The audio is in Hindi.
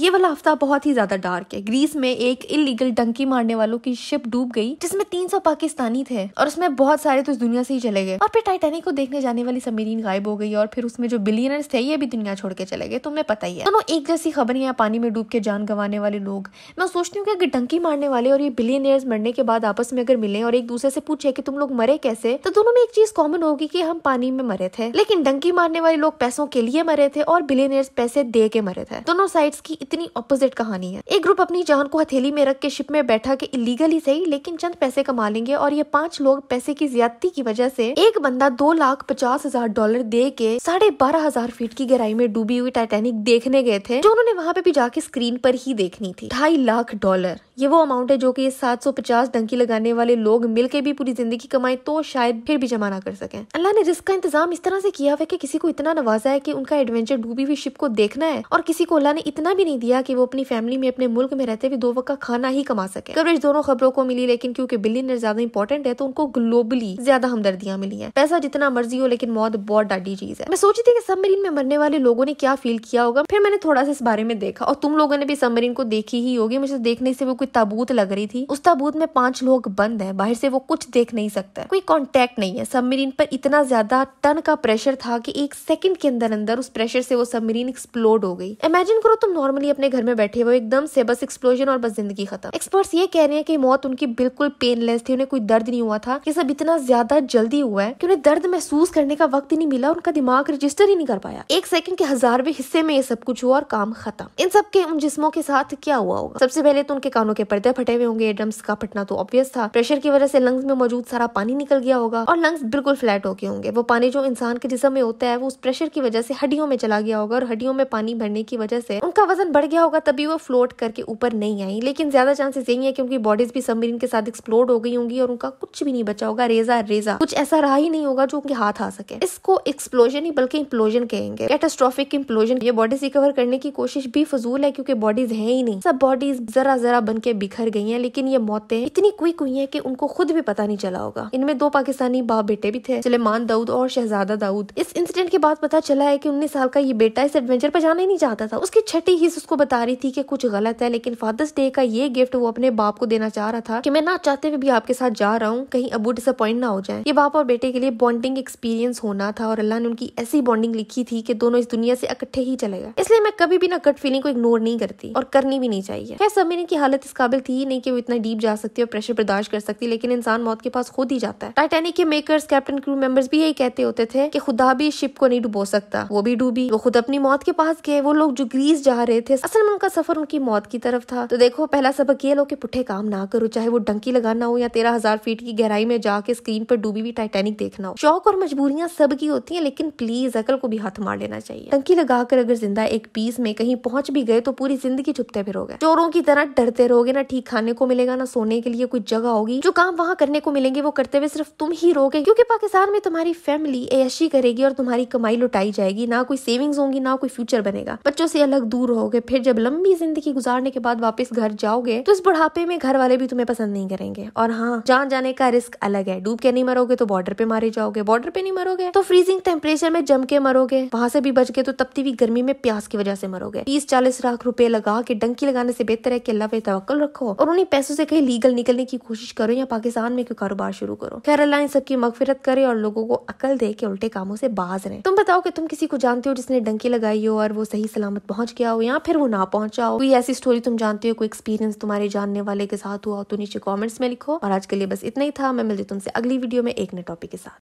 ये वाला हफ्ता बहुत ही ज्यादा डार्क है ग्रीस में एक इलीगल डंकी मारने वालों की शिप डूब गई जिसमें 300 पाकिस्तानी थे और उसमें बहुत सारे तो इस दुनिया से ही चले गए और फिर टाइटैनिक को देखने जाने वाली समीरीन गायब हो गई और फिर उसमें जो बिलियनर्स थे ये भी दुनिया छोड़ के चले गए तुम्हें पता ही है दोनों एक जैसी खबर है पानी में डूब के जान गंवाने वाले लोग मैं सोचती हूँ की अगर डंकी मारने वाले और ये बिलियनर्स मरने के बाद आपस में अगर मिले और एक दूसरे से पूछे की तुम लोग मरे कैसे तो दोनों में एक चीज कॉमन होगी की हम पानी में मरे थे लेकिन डंकी मारने वाले लोग पैसों के लिए मरे थे और बिलियनर्स पैसे दे के मरे थे दोनों साइड की इतनी अपोजिट कहानी है एक ग्रुप अपनी जान को हथेली में रख के शिप में बैठा के इलीगली सही लेकिन चंद पैसे कमा लेंगे और ये पांच लोग पैसे की ज्यादती की वजह से एक बंदा दो लाख पचास हजार डॉलर दे के साढ़े बारह हजार फीट की गहराई में डूबी हुई टाइटेनिक देखने गए थे जो उन्होंने वहाँ पे भी जाके स्क्रीन पर ही देखनी थी ढाई लाख डॉलर ये वो अमाउंट है जो कि सात सौ पचास डंकी लगाने वाले लोग मिलकर भी पूरी जिंदगी कमाए तो शायद फिर भी जमा ना कर सकें अल्लाह ने रिस्क का इंतजाम इस तरह से किया हुआ कि किसी को इतना नवाजा है कि उनका एडवेंचर डूबी हुई शिप को देखना है और किसी को अल्लाह ने इतना भी नहीं दिया कि वो अपनी फैमिली में अपने मुल्क में रहते हुए दो वक्त का खाना ही कमा सके कवरेज दोनों खबरों को मिली लेकिन क्योंकि ने ज्यादा इंपॉर्टेंट है तो उनको ग्लोबली ज्यादा हमदर्दियां मिली है पैसा जितना मर्जी हो लेकिन मौत बहुत डाडी चीज है मैं सोची थी कि सबमरीन में मरने वाले लोगों ने क्या फील किया होगा फिर मैंने थोड़ा सा इस बारे में देखा और तुम लोगों ने भी सबमरीन को देखी ही होगी मुझे देखने से वो ताबूत लग रही थी उस ताबूत में पांच लोग बंद है बाहर से वो कुछ देख नहीं सकता कोई कॉन्टेक्ट नहीं है सबमरीन पर इतना ज्यादा टन का प्रेशर था की एक सेकंड के अंदर अंदर उस प्रेशर से वो सबमरीन एक्सप्लोड हो गई इमेजिन करो तुम नॉर्मली अपने घर में बैठे हुए एकदम से बस एक्सप्लोजन और बस जिंदगी खत्म एक्सपर्ट्स ये कह रहे हैं कि मौत उनकी बिल्कुल पेनलेस थी उन्हें कोई दर्द नहीं हुआ था ये सब इतना ज्यादा जल्दी हुआ है कि उन्हें दर्द महसूस करने का वक्त ही नहीं मिला उनका दिमाग रजिस्टर ही नहीं कर पाया एक सेकंड के हजारवे हिस्से में ये सब कुछ हुआ और काम खत्म इन सब के उन जिस्मों के साथ क्या हुआ होगा सबसे पहले तो उनके कानों ड्रमों के पर्दे फटे हुए होंगे ड्रम्स का फटना तो ऑब्वियस था प्रेशर की वजह से लंग्स में मौजूद सारा पानी निकल गया होगा और लंग्स बिल्कुल फ्लैट होके होंगे वो पानी जो इंसान के जिसम में होता है वो उस प्रेशर की वजह से हड्डियों में चला गया होगा और हड्डियों में पानी भरने की वजह से उनका वजन बढ़ गया होगा तभी वो फ्लोट करके ऊपर नहीं आई लेकिन ज्यादा चांसेस यही है क्योंकि बॉडीज भी सबमरीन के साथ एक्सप्लोड हो गई होंगी और उनका कुछ भी नहीं बचा होगा रेजा रेजा कुछ ऐसा रहा ही नहीं होगा जो उनके हाथ आ सके इसको एक्सप्लोजन ही बल्कि इम्प्लोजन कहेंगे कैटेस्ट्रॉफिक इम्प्लोजन ये बॉडीज रिकवर करने की कोशिश भी फजूल है क्योंकि बॉडीज है ही नहीं सब बॉडीज जरा जरा बन के बिखर गई हैं लेकिन ये मौतें इतनी क्विक हुई हैं कि उनको खुद भी पता नहीं चला होगा इनमें दो पाकिस्तानी बाप बेटे भी थे सलेमान दाऊद और शहजादा दाऊद इस इंसिडेंट के बाद पता चला है कि उन्नीस साल का ये बेटा इस एडवेंचर पर जाना ही नहीं चाहता था उसकी छठी हिस्स उसको बता रही थी कि कुछ गलत है लेकिन फादर्स डे का ये गिफ्ट वो अपने बाप को देना चाह रहा था कि मैं ना चाहते हुए भी आपके साथ जा रहा हूँ कहीं अबू डिसअपॉइंट ना हो जाए ये बाप और बेटे के लिए बॉन्डिंग एक्सपीरियंस होना था और अल्लाह ने उनकी ऐसी बॉन्डिंग लिखी थी कि दोनों इस दुनिया से इकट्ठे ही चले गए इसलिए मैं कभी भी ना कट फीलिंग को इग्नोर नहीं करती और करनी भी नहीं चाहिए खैर समीन की हालत इस काबिल थी ही नहीं कि वो इतना डीप जा सकती और प्रेशर बर्दाश्त कर सकती लेकिन इंसान मौत के पास खुद ही जाता है टाइटेनिक के मेकर्स कैप्टन क्रू मेंबर्स भी यही कहते होते थे कि खुदा भी शिप को नहीं डुबो सकता वो भी डूबी वो खुद अपनी मौत के पास गए वो लोग जो ग्रीस जा रहे थे असल में उनका सफर उनकी मौत की तरफ था तो देखो पहला सबक ये लो कि पुठे काम ना करो चाहे वो डंकी लगाना हो या तेरह हजार फीट की गहराई में जाके स्क्रीन पर डूबी हुई टाइटेनिक देखना हो शौक और मजबूरियां सबकी होती है लेकिन प्लीज अकल को भी हाथ मार लेना चाहिए डंकी लगाकर अगर जिंदा एक पीस में कहीं पहुंच भी गए तो पूरी जिंदगी छुपते गए चोरों की तरह डरते रहो दोगे ना ठीक खाने को मिलेगा ना सोने के लिए कुछ जगह होगी जो काम वहाँ करने को मिलेंगे वो करते हुए सिर्फ तुम ही रोगे क्योंकि पाकिस्तान में तुम्हारी फैमिली ऐशी करेगी और तुम्हारी कमाई लुटाई जाएगी ना कोई सेविंग्स होंगी ना कोई फ्यूचर बनेगा बच्चों से अलग दूर रहोगे फिर जब लंबी जिंदगी गुजारने के बाद वापस घर जाओगे तो इस बुढ़ापे में घर वाले भी तुम्हें पसंद नहीं करेंगे और हाँ जान जाने का रिस्क अलग है डूब के नहीं मरोगे तो बॉर्डर पे मारे जाओगे बॉर्डर पे नहीं मरोगे तो फ्रीजिंग टेम्परेचर में जम के मरोगे वहां से भी बच गए तो तपती हुई गर्मी में प्यास की वजह से मरोगे तीस चालीस लाख रुपए लगा के डंकी लगाने से बेहतर है कि अल्लाह तो शक्ल रखो और उन्हीं पैसों से कहीं लीगल निकलने की कोशिश करो या पाकिस्तान में कोई कारोबार शुरू करो खैर अल्लाह इन सबकी मगफिरत करे और लोगों को अकल दे के उल्टे कामों से बाज रहे तुम बताओ कि तुम किसी को जानते हो जिसने डंकी लगाई हो और वो सही सलामत पहुंच गया हो या फिर वो ना पहुंचा हो कोई ऐसी स्टोरी तुम जानते हो कोई एक्सपीरियंस तुम्हारे जानने वाले के साथ हुआ तो नीचे कॉमेंट्स में लिखो और आज के लिए बस इतना ही था मैं मिलती तुमसे अगली वीडियो में एक नए टॉपिक के साथ